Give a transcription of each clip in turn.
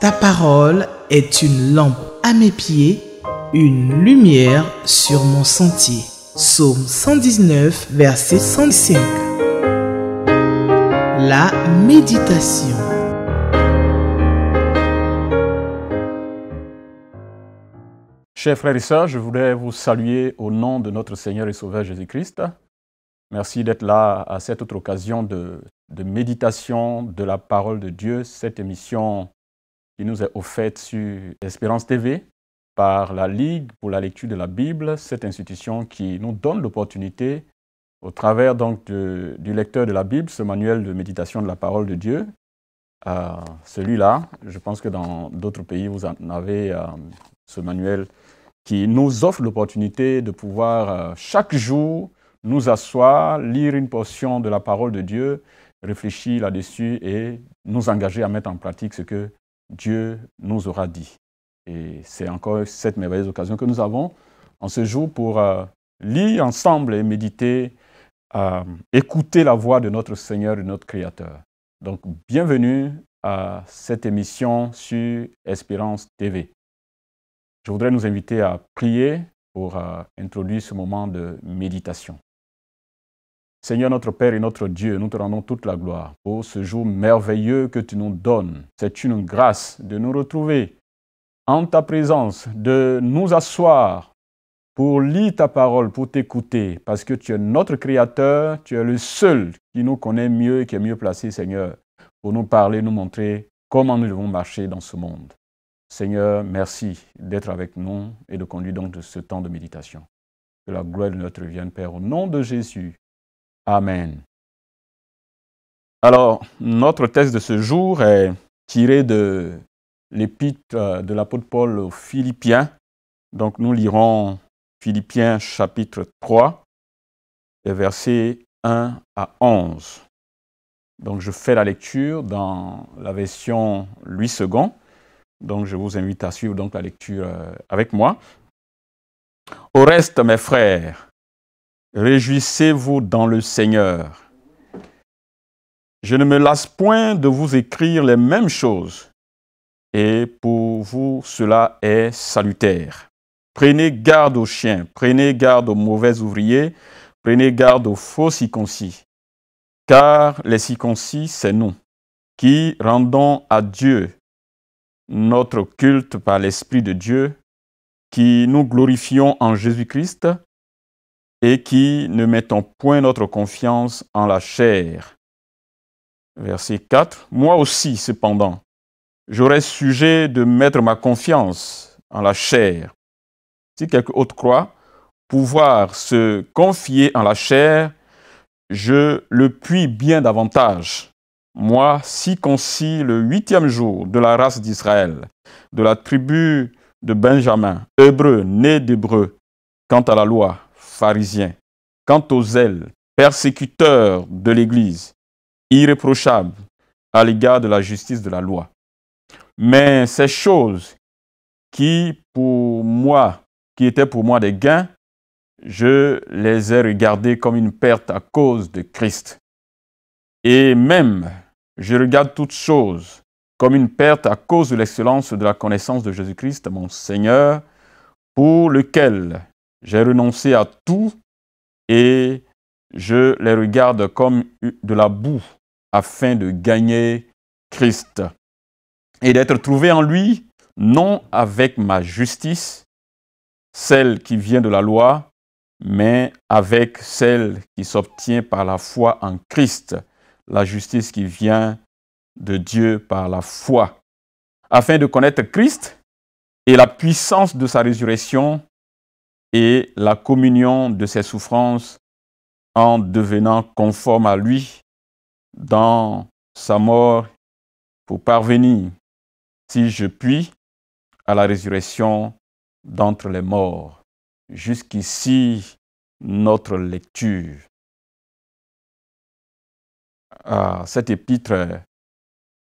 Ta parole est une lampe à mes pieds, une lumière sur mon sentier. Psaume 119, verset 105. La méditation. Chers frères et sœurs, je voudrais vous saluer au nom de notre Seigneur et Sauveur Jésus-Christ. Merci d'être là à cette autre occasion de, de méditation de la parole de Dieu, cette émission qui nous est offerte sur Espérance TV par la Ligue pour la lecture de la Bible, cette institution qui nous donne l'opportunité, au travers donc du lecteur de la Bible, ce manuel de méditation de la parole de Dieu, euh, celui-là, je pense que dans d'autres pays, vous en avez euh, ce manuel qui nous offre l'opportunité de pouvoir euh, chaque jour nous asseoir, lire une portion de la parole de Dieu, réfléchir là-dessus et nous engager à mettre en pratique ce que Dieu nous aura dit. Et c'est encore cette merveilleuse occasion que nous avons en ce jour pour euh, lire ensemble et méditer, euh, écouter la voix de notre Seigneur et de notre Créateur. Donc, bienvenue à cette émission sur Espérance TV. Je voudrais nous inviter à prier pour euh, introduire ce moment de méditation. Seigneur notre Père et notre Dieu, nous te rendons toute la gloire pour ce jour merveilleux que tu nous donnes. C'est une grâce de nous retrouver en ta présence, de nous asseoir pour lire ta parole, pour t'écouter, parce que tu es notre Créateur, tu es le seul qui nous connaît mieux et qui est mieux placé, Seigneur, pour nous parler, nous montrer comment nous devons marcher dans ce monde. Seigneur, merci d'être avec nous et de conduire donc ce temps de méditation. Que la gloire de notre vienne, Père, au nom de Jésus. Amen. Alors, notre texte de ce jour est tiré de l'épître euh, de l'apôtre Paul aux Philippiens. Donc, nous lirons Philippiens chapitre 3, versets 1 à 11. Donc, je fais la lecture dans la version 8 secondes. Donc, je vous invite à suivre donc la lecture euh, avec moi. Au reste, mes frères, Réjouissez-vous dans le Seigneur. Je ne me lasse point de vous écrire les mêmes choses, et pour vous cela est salutaire. Prenez garde aux chiens, prenez garde aux mauvais ouvriers, prenez garde aux faux circoncis, car les circoncis, c'est nous, qui rendons à Dieu notre culte par l'Esprit de Dieu, qui nous glorifions en Jésus-Christ, et qui ne mettons point notre confiance en la chair. Verset 4. Moi aussi, cependant, j'aurais sujet de mettre ma confiance en la chair. Si quelque autre croit pouvoir se confier en la chair, je le puis bien davantage. Moi, si concis le huitième jour de la race d'Israël, de la tribu de Benjamin, hébreu, né d'hébreu, quant à la loi, pharisiens. Quant aux ailes, persécuteurs de l'Église, irréprochables à l'égard de la justice de la loi. Mais ces choses qui, pour moi, qui étaient pour moi des gains, je les ai regardées comme une perte à cause de Christ. Et même, je regarde toutes choses comme une perte à cause de l'excellence de la connaissance de Jésus-Christ, mon Seigneur, pour lequel j'ai renoncé à tout et je les regarde comme de la boue afin de gagner Christ et d'être trouvé en lui, non avec ma justice, celle qui vient de la loi, mais avec celle qui s'obtient par la foi en Christ, la justice qui vient de Dieu par la foi, afin de connaître Christ et la puissance de sa résurrection et la communion de ses souffrances en devenant conforme à lui dans sa mort pour parvenir, si je puis, à la résurrection d'entre les morts. Jusqu'ici, notre lecture. Ah, cette épître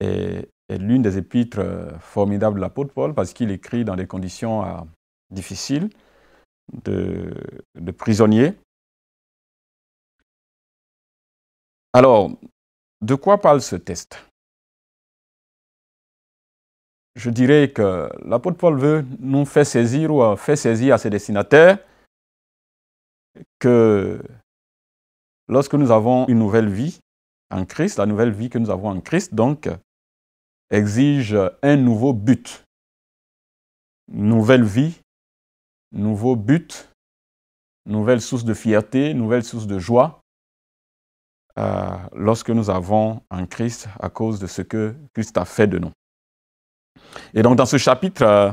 est, l'une des épîtres formidables de l'apôtre Paul parce qu'il écrit dans des conditions ah, difficiles de, prisonniers. Alors, de quoi parle ce test Je dirais que l'apôtre Paul veut nous faire saisir ou fait saisir à ses destinataires que lorsque nous avons une nouvelle vie en Christ, la nouvelle vie que nous avons en Christ, donc, exige un nouveau but. Nouvelle vie nouveau but, nouvelle source de fierté, nouvelle source de joie euh, lorsque nous avons en Christ à cause de ce que Christ a fait de nous. Et donc dans ce chapitre, euh,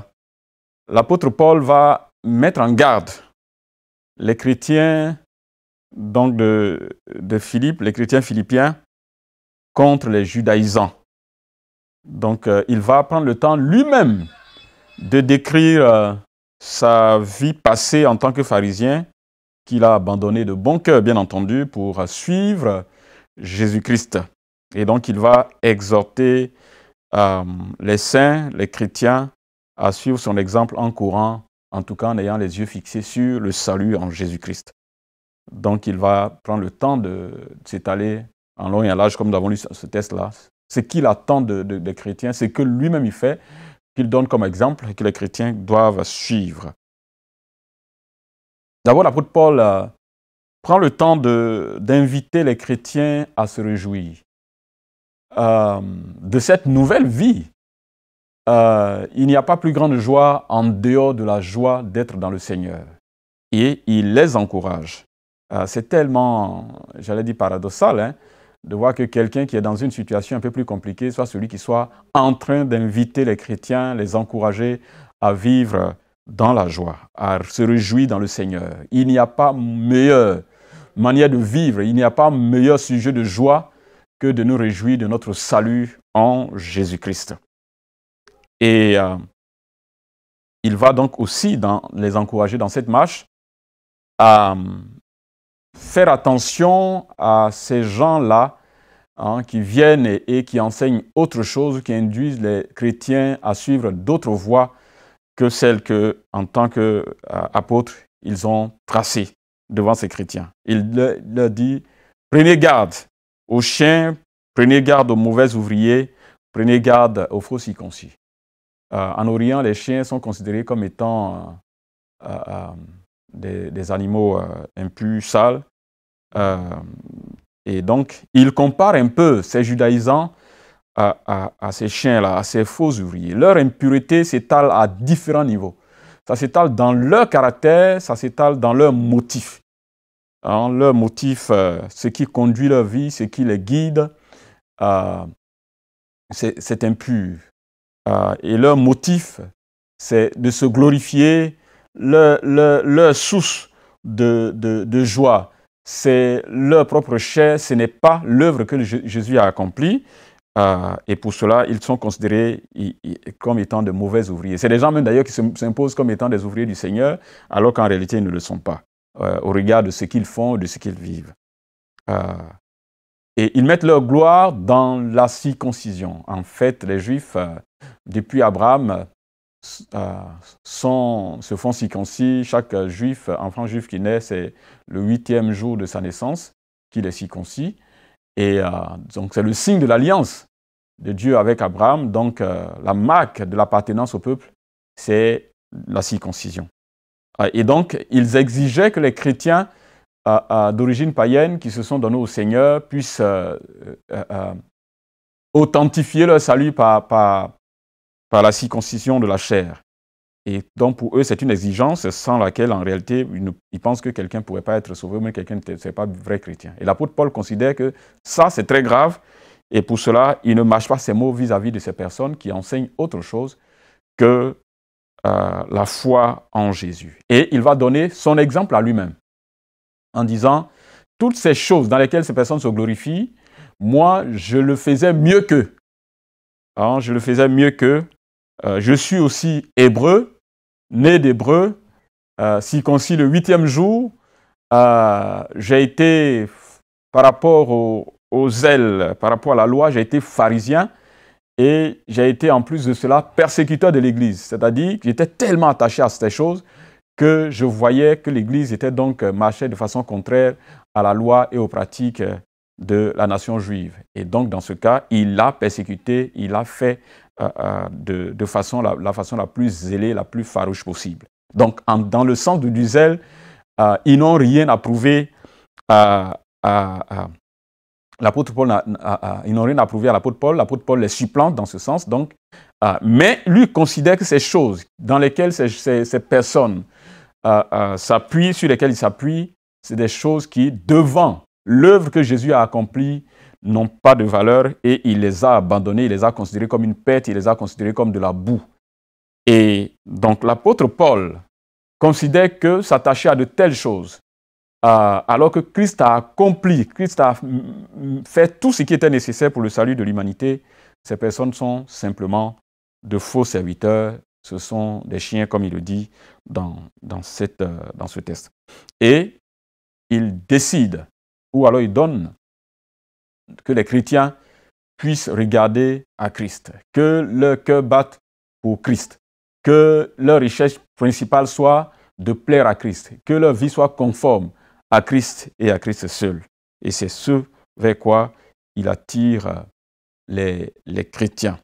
l'apôtre Paul va mettre en garde les chrétiens donc de, Philippe, les chrétiens philippiens, contre les judaïsants. Donc euh, il va prendre le temps lui-même de décrire sa vie passée en tant que pharisien, qu'il a abandonné de bon cœur, bien entendu, pour suivre Jésus-Christ. Et donc, il va exhorter euh, les saints, les chrétiens, à suivre son exemple en courant, en tout cas en ayant les yeux fixés sur le salut en Jésus-Christ. Donc, il va prendre le temps de, s'étaler en long et en large, comme nous avons lu ce texte-là. Ce qu'il attend des chrétiens, c'est que lui-même il fait, qu'il donne comme exemple et que les chrétiens doivent suivre. D'abord, l'apôtre Paul euh, prend le temps d'inviter les chrétiens à se réjouir euh, de cette nouvelle vie. Euh, il n'y a pas plus grande joie en dehors de la joie d'être dans le Seigneur. Et il les encourage. C'est tellement, j'allais dire paradoxal, hein, de voir que quelqu'un qui est dans une situation un peu plus compliquée soit celui qui soit en train d'inviter les chrétiens, les encourager à vivre dans la joie, à se réjouir dans le Seigneur. Il n'y a pas meilleure manière de vivre, il n'y a pas meilleur sujet de joie que de nous réjouir de notre salut en Jésus-Christ. Et euh, il va donc aussi les encourager dans cette marche à faire attention à ces gens-là hein, qui viennent et, qui enseignent autre chose, qui induisent les chrétiens à suivre d'autres voies que celles que, en tant qu'apôtres, euh, ils ont tracées devant ces chrétiens. Il leur dit, prenez garde aux chiens, prenez garde aux mauvais ouvriers, prenez garde aux faux circoncis. Euh, en Orient, les chiens sont considérés comme étant... Euh, des, animaux impurs, euh, sales. Euh, et donc, il compare un peu ces judaïsants à, ces chiens-là, à ces faux ouvriers. Leur impureté s'étale à différents niveaux. Ça s'étale dans leur caractère, ça s'étale dans leur motif. Hein, leur motif, euh, ce qui conduit leur vie, ce qui les guide, c'est impur. et leur motif, c'est de se glorifier leur, source de, joie, c'est leur propre chair, ce n'est pas l'œuvre que Jésus a accomplie. Euh, et pour cela, ils sont considérés comme étant de mauvais ouvriers. C'est des gens même d'ailleurs qui s'imposent comme étant des ouvriers du Seigneur, alors qu'en réalité, ils ne le sont pas, euh, au regard de ce qu'ils font, de ce qu'ils vivent. Euh, et ils mettent leur gloire dans la circoncision. En fait, les Juifs, depuis Abraham, sont, euh, se font circoncis. Chaque juif, enfant juif qui naît, c'est le huitième jour de sa naissance qu'il est circoncis. Et euh, donc c'est le signe de l'alliance de Dieu avec Abraham. Donc euh, la marque de l'appartenance au peuple, c'est la circoncision. et donc ils exigeaient que les chrétiens d'origine païenne qui se sont donnés au Seigneur puissent authentifier leur salut par, par la circoncision de la chair. Et donc pour eux, c'est une exigence sans laquelle en réalité, ils, pensent que quelqu'un ne pourrait pas être sauvé, mais quelqu'un ne serait pas vrai chrétien. Et l'apôtre Paul considère que ça, c'est très grave. Et pour cela, il ne mâche pas ses mots vis-à-vis de ces personnes qui enseignent autre chose que euh, la foi en Jésus. Et il va donner son exemple à lui-même en disant, toutes ces choses dans lesquelles ces personnes se glorifient, moi, je le faisais mieux qu'eux. Hein, je le faisais mieux qu'eux euh, je suis aussi hébreu, né d'hébreu, euh, circoncis le huitième jour. Euh, j'ai été, par rapport aux ailes, par rapport à la loi, j'ai été pharisien et j'ai été en plus de cela persécuteur de l'Église. C'est-à-dire que j'étais tellement attaché à ces choses que je voyais que l'Église était donc euh, marchait de façon contraire à la loi et aux pratiques de la nation juive. Et donc, dans ce cas, il l'a persécuté, il a fait euh, euh, de, de, façon la, façon la plus zélée, la plus farouche possible. Donc, dans le sens du zèle, euh, ils n'ont rien à prouver à, à, l'apôtre Paul, rien à prouver à l'apôtre Paul. L'apôtre Paul les supplante dans ce sens, donc. mais lui considère que ces choses dans lesquelles ces, ces, ces personnes s'appuient, sur lesquelles ils s'appuient, c'est des choses qui, devant l'œuvre que Jésus a accomplie n'ont pas de valeur et il les a abandonnés, il les a considérés comme une perte, il les a considérés comme de la boue. Et donc l'apôtre Paul considère que s'attacher à de telles choses, euh, alors que Christ a accompli, Christ a fait tout ce qui était nécessaire pour le salut de l'humanité, ces personnes sont simplement de faux serviteurs, ce sont des chiens, comme il le dit dans, dans euh, ce texte. Et il décide, ou alors il donne que les chrétiens puissent regarder à Christ, que leur cœur batte pour Christ, que leur recherche principale soit de plaire à Christ, que leur vie soit conforme à Christ et à Christ seul. Et c'est ce vers quoi il attire les, les chrétiens.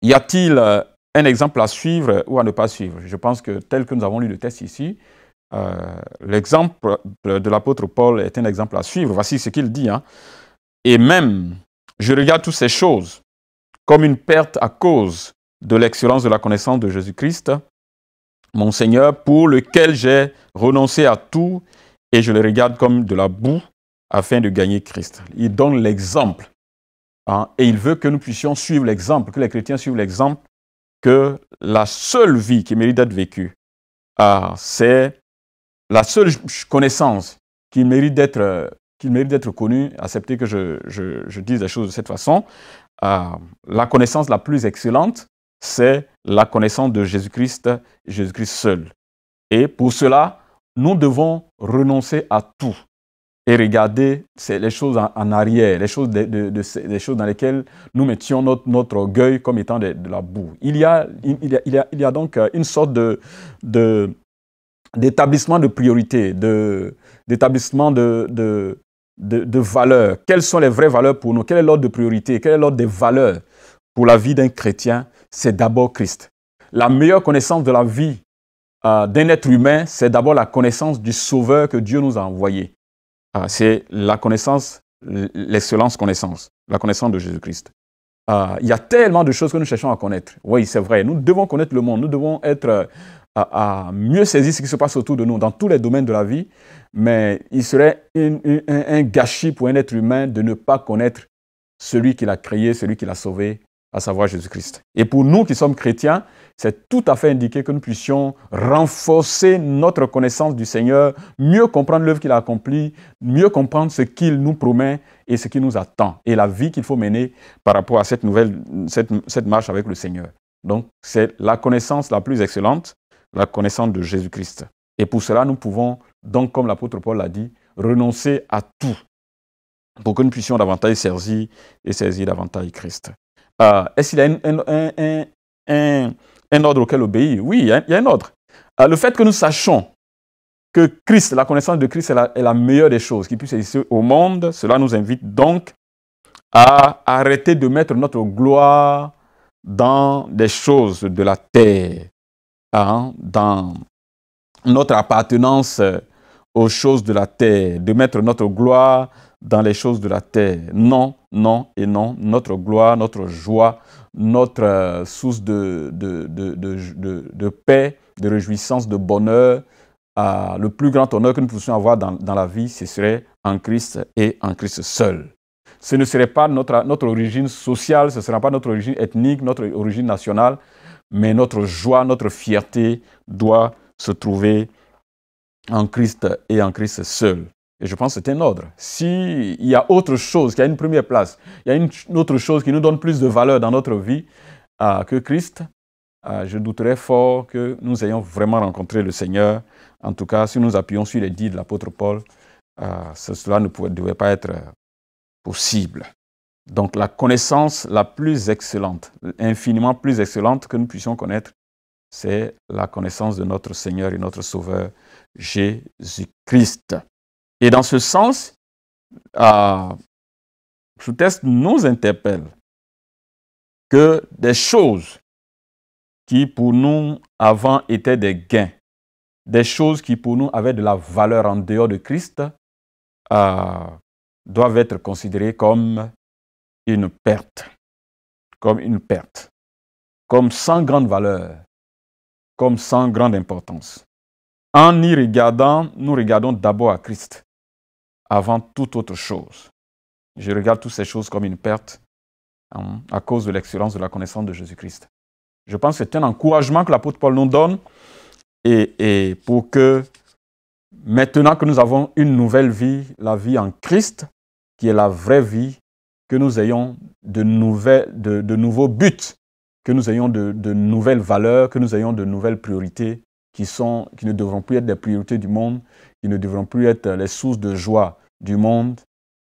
Y a-t-il euh, un exemple à suivre ou à ne pas suivre Je pense que tel que nous avons lu le texte ici, euh, l'exemple de l'apôtre Paul est un exemple à suivre. Voici ce qu'il dit. Hein. Et même, je regarde toutes ces choses comme une perte à cause de l'excellence de la connaissance de Jésus-Christ, mon Seigneur, pour lequel j'ai renoncé à tout et je le regarde comme de la boue afin de gagner Christ. Il donne l'exemple. Hein, et il veut que nous puissions suivre l'exemple, que les chrétiens suivent l'exemple, que la seule vie qui mérite d'être vécue, ah, c'est la seule connaissance qui euh, mérite d'être connue, mérite d'être accepter que je, dise des choses de cette façon. Euh, la connaissance la plus excellente, c'est la connaissance de Jésus-Christ, Jésus-Christ seul. Et pour cela, nous devons renoncer à tout et regarder les choses en, arrière, les choses, choses dans lesquelles nous mettions notre, orgueil comme étant de, la boue. Il y, a, donc une sorte de d'établissement de priorités, d'établissement de, de, de, valeurs. Quelles sont les vraies valeurs pour nous Quel est l'ordre de priorité Quel est l'ordre des valeurs pour la vie d'un chrétien C'est d'abord Christ. La meilleure connaissance de la vie euh, d'un être humain, c'est d'abord la connaissance du Sauveur que Dieu nous a envoyé. Euh, c'est la connaissance, l'excellence connaissance, la connaissance de Jésus-Christ. Euh, il y a tellement de choses que nous cherchons à connaître. Oui, c'est vrai, nous devons connaître le monde, nous devons être à, mieux saisir ce qui se passe autour de nous dans tous les domaines de la vie, mais il serait un, gâchis pour un être humain de ne pas connaître celui qui l'a créé, celui qui l'a sauvé, à savoir Jésus-Christ. Et pour nous qui sommes chrétiens, c'est tout à fait indiqué que nous puissions renforcer notre connaissance du Seigneur, mieux comprendre l'œuvre qu'il a accomplie, mieux comprendre ce qu'il nous promet et ce qui nous attend, et la vie qu'il faut mener par rapport à cette nouvelle, cette marche avec le Seigneur. Donc c'est la connaissance la plus excellente la connaissance de Jésus-Christ. Et pour cela, nous pouvons, donc comme l'apôtre Paul l'a dit, renoncer à tout pour que nous puissions davantage saisir et saisir davantage Christ. Euh, est-ce qu'il y a un, ordre auquel obéir Oui, il y a, un ordre. Euh, le fait que nous sachions que Christ, la connaissance de Christ est la, meilleure des choses qui puisse exister au monde, cela nous invite donc à arrêter de mettre notre gloire dans des choses de la terre. Hein, dans notre appartenance euh, aux choses de la terre, de mettre notre gloire dans les choses de la terre. Non, non et non. Notre gloire, notre joie, notre euh, source de, de, de, de, paix, de réjouissance, de bonheur, euh, le plus grand honneur que nous puissions avoir dans, dans, la vie, ce serait en Christ et en Christ seul. Ce ne serait pas notre, notre origine sociale, ce ne sera pas notre origine ethnique, notre origine nationale, mais notre joie, notre fierté doit se trouver en Christ et en Christ seul. Et je pense que c'est un ordre. S'il y a autre chose, qui a une première place, il y a une autre chose qui nous donne plus de valeur dans notre vie euh, que Christ, euh, je douterais fort que nous ayons vraiment rencontré le Seigneur. En tout cas, si nous appuyons sur les dits de l'apôtre Paul, euh, cela ne pouvait, devait pas être possible. Donc la connaissance la plus excellente, infiniment plus excellente que nous puissions connaître, c'est la connaissance de notre Seigneur et notre Sauveur Jésus-Christ. Et dans ce sens, euh, ce texte nous interpelle que des choses qui pour nous avant étaient des gains, des choses qui pour nous avaient de la valeur en dehors de Christ, euh, doivent être considérées comme une perte, comme une perte, comme sans grande valeur, comme sans grande importance. En y regardant, nous regardons d'abord à Christ, avant toute autre chose. Je regarde toutes ces choses comme une perte hein, à cause de l'excellence de la connaissance de Jésus-Christ. Je pense que c'est un encouragement que l'apôtre Paul nous donne et pour que maintenant que nous avons une nouvelle vie, la vie en Christ, qui est la vraie vie, que nous ayons de, de, nouveaux buts, que nous ayons de, nouvelles valeurs, que nous ayons de nouvelles priorités qui, qui ne devront plus être des priorités du monde, qui ne devront plus être les sources de joie du monde,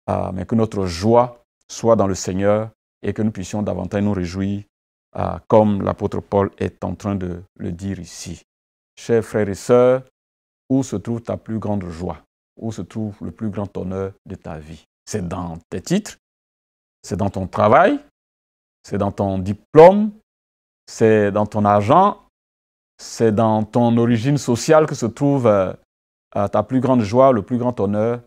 ah, mais que notre joie soit dans le Seigneur et que nous puissions davantage nous réjouir, ah, comme l'apôtre Paul est en train de le dire ici. Chers frères et sœurs, où se trouve ta plus grande joie Où se trouve le plus grand honneur de ta vie C'est dans tes titres c'est dans ton travail, c'est dans ton diplôme, c'est dans ton argent, c'est dans ton origine sociale que se trouve euh, euh, ta plus grande joie, le plus grand honneur.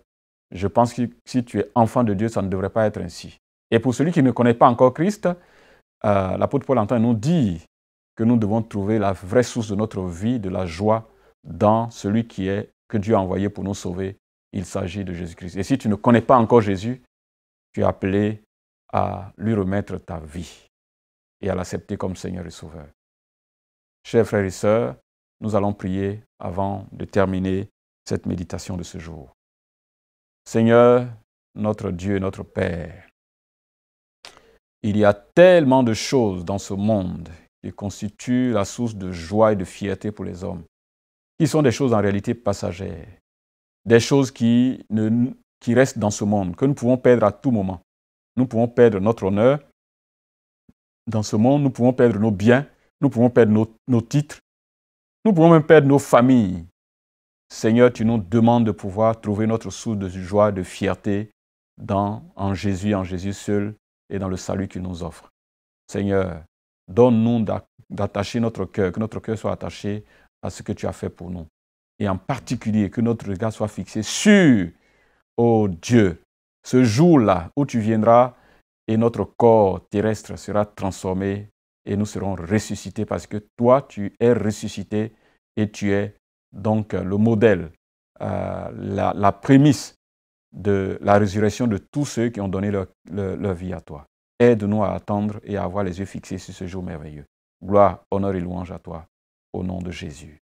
Je pense que si tu es enfant de Dieu, ça ne devrait pas être ainsi. Et pour celui qui ne connaît pas encore Christ, euh, l'apôtre Paul entend nous dit que nous devons trouver la vraie source de notre vie, de la joie, dans celui qui est, que Dieu a envoyé pour nous sauver. Il s'agit de Jésus-Christ. Et si tu ne connais pas encore Jésus, tu es appelé à lui remettre ta vie et à l'accepter comme Seigneur et Sauveur. Chers frères et sœurs, nous allons prier avant de terminer cette méditation de ce jour. Seigneur, notre Dieu et notre Père, il y a tellement de choses dans ce monde qui constituent la source de joie et de fierté pour les hommes, qui sont des choses en réalité passagères, des choses qui, ne, qui restent dans ce monde, que nous pouvons perdre à tout moment. Nous pouvons perdre notre honneur dans ce monde, nous pouvons perdre nos biens, nous pouvons perdre nos, titres, nous pouvons même perdre nos familles. Seigneur, tu nous demandes de pouvoir trouver notre source de joie, de fierté en Jésus, en Jésus seul et dans le salut qu'il nous offre. Seigneur, donne-nous d'attacher notre cœur, que notre cœur soit attaché à ce que tu as fait pour nous. Et en particulier, que notre regard soit fixé sur, oh Dieu, ce jour-là où tu viendras et notre corps terrestre sera transformé et nous serons ressuscités parce que toi, tu es ressuscité et tu es donc le modèle, euh, la, prémisse de la résurrection de tous ceux qui ont donné leur vie à toi. Aide-nous à attendre et à avoir les yeux fixés sur ce jour merveilleux. Gloire, honneur et louange à toi, au nom de Jésus.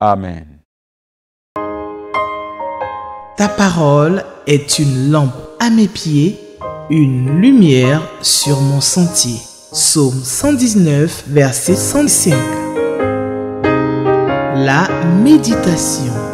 Amen. Ta parole est une lampe à mes pieds, une lumière sur mon sentier. Psaume 119, verset 105. La méditation.